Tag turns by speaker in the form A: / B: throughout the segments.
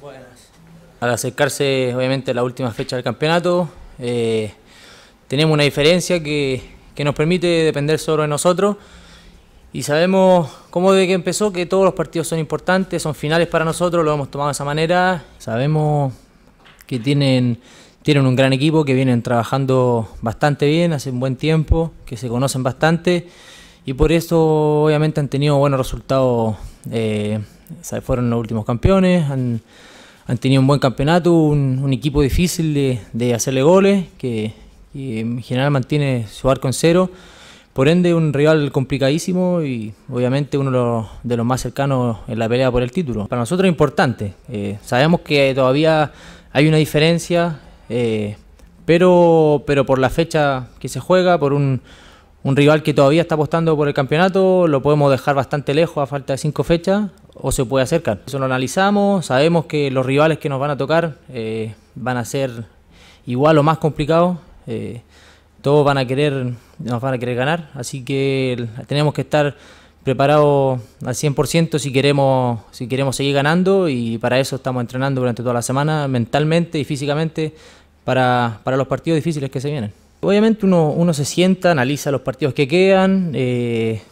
A: Buenas. Al acercarse, obviamente, a la última fecha del campeonato, eh, tenemos una diferencia que, nos permite depender solo de nosotros y sabemos cómo desde que empezó que todos los partidos son importantes, son finales para nosotros, lo hemos tomado de esa manera. Sabemos que tienen, tienen un gran equipo, que vienen trabajando bastante bien, hace un buen tiempo, que se conocen bastante y por eso obviamente han tenido buenos resultados eh, fueron los últimos campeones, han, han tenido un buen campeonato, un, equipo difícil de, de, hacerle goles, que, en general mantiene su arco en cero. Por ende, un rival complicadísimo y obviamente uno de los, más cercanos en la pelea por el título. Para nosotros es importante. Eh, sabemos que todavía hay una diferencia, eh, pero, pero por la fecha que se juega, por un, un rival que todavía está apostando por el campeonato, lo podemos dejar bastante lejos a falta de cinco fechas o se puede acercar. Eso lo analizamos, sabemos que los rivales que nos van a tocar eh, van a ser igual o más complicados, eh, todos van a querer, nos van a querer ganar, así que tenemos que estar preparados al 100% si queremos, si queremos seguir ganando y para eso estamos entrenando durante toda la semana mentalmente y físicamente para, para los partidos difíciles que se vienen. Obviamente uno, uno se sienta, analiza los partidos que quedan eh,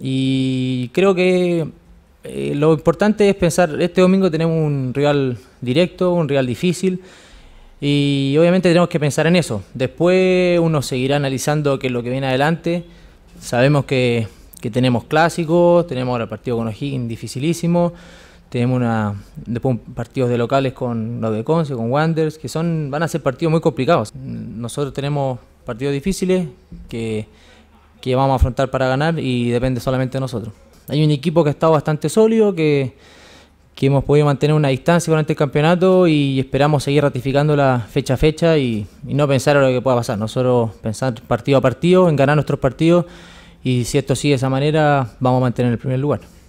A: y creo que eh, lo importante es pensar, este domingo tenemos un rival directo, un rival difícil, y obviamente tenemos que pensar en eso. Después uno seguirá analizando qué es lo que viene adelante. Sabemos que, tenemos clásicos, tenemos ahora el partido con O'Higgins dificilísimo, tenemos una, después partidos de locales con los de Conce, con Wanders, que son van a ser partidos muy complicados. Nosotros tenemos partidos difíciles que, que vamos a afrontar para ganar y depende solamente de nosotros hay un equipo que ha estado bastante sólido, que, hemos podido mantener una distancia durante el campeonato y esperamos seguir ratificando la fecha a fecha y, no pensar en lo que pueda pasar. Nosotros pensar partido a partido, en ganar nuestros partidos y si esto sigue de esa manera, vamos a mantener el primer lugar.